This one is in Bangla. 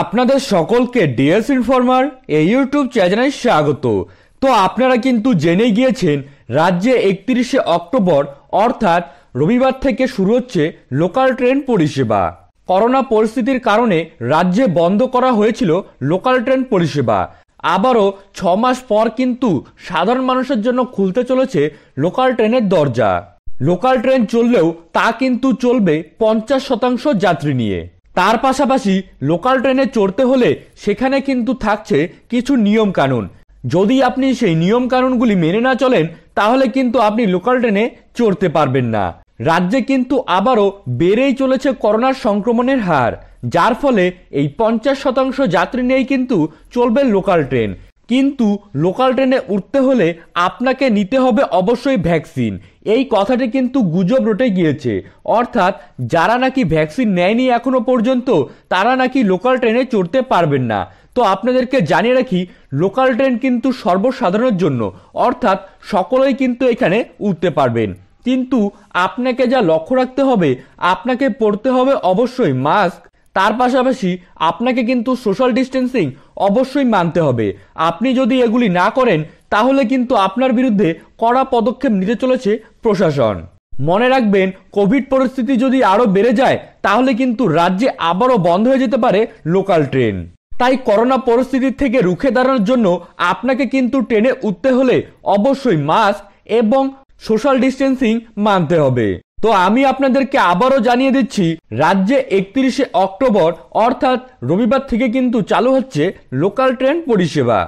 আপনাদের সকলকে ডিএস ইনফরমার এই ইউটিউব চ্যানেলে স্বাগত তো আপনারা কিন্তু জেনে গিয়েছেন রাজ্যে একত্রিশে অক্টোবর অর্থাৎ রবিবার থেকে শুরু হচ্ছে লোকাল ট্রেন পরিষেবা করোনা পরিস্থিতির কারণে রাজ্যে বন্ধ করা হয়েছিল লোকাল ট্রেন পরিষেবা আবারও ছ মাস পর কিন্তু সাধারণ মানুষের জন্য খুলতে চলেছে লোকাল ট্রেনের দরজা লোকাল ট্রেন চললেও তা কিন্তু চলবে পঞ্চাশ শতাংশ যাত্রী নিয়ে তার পাশাপাশি লোকাল ট্রেনে চড়তে হলে সেখানে কিন্তু থাকছে কিছু নিয়ম কানুন যদি আপনি সেই নিয়ম কানুনগুলি মেনে না চলেন তাহলে কিন্তু আপনি লোকাল ট্রেনে চড়তে পারবেন না রাজ্যে কিন্তু আবারও বেড়েই চলেছে করোনার সংক্রমণের হার যার ফলে এই পঞ্চাশ শতাংশ যাত্রী নিয়েই কিন্তু চলবে লোকাল ট্রেন কিন্তু লোকাল ট্রেনে উঠতে হলে আপনাকে নিতে হবে অবশ্যই ভ্যাকসিন এই কথাটি কিন্তু গুজব রটে গিয়েছে অর্থাৎ যারা নাকি ভ্যাকসিন নেয়নি এখনও পর্যন্ত তারা নাকি লোকাল ট্রেনে চড়তে পারবেন না তো আপনাদেরকে জানিয়ে রাখি লোকাল ট্রেন কিন্তু সর্বসাধারণের জন্য অর্থাৎ সকলেই কিন্তু এখানে উঠতে পারবেন কিন্তু আপনাকে যা লক্ষ্য রাখতে হবে আপনাকে পড়তে হবে অবশ্যই মাস্ক তার পাশাপাশি আপনাকে কিন্তু সোশ্যাল ডিস্টেন্সিং অবশ্যই মানতে হবে আপনি যদি এগুলি না করেন তাহলে কিন্তু আপনার বিরুদ্ধে কড়া পদক্ষেপ নিতে চলেছে প্রশাসন মনে রাখবেন কোভিড পরিস্থিতি যদি আরও বেড়ে যায় তাহলে কিন্তু রাজ্যে আবারও বন্ধ হয়ে যেতে পারে লোকাল ট্রেন তাই করোনা পরিস্থিতির থেকে রুখে দাঁড়ানোর জন্য আপনাকে কিন্তু ট্রেনে উঠতে হলে অবশ্যই মাস্ক এবং সোশ্যাল ডিস্টেন্সিং মানতে হবে তো আমি আপনাদেরকে আবারও জানিয়ে দিচ্ছি রাজ্যে একত্রিশে অক্টোবর অর্থাৎ রবিবার থেকে কিন্তু চালু হচ্ছে লোকাল ট্রেন পরিষেবা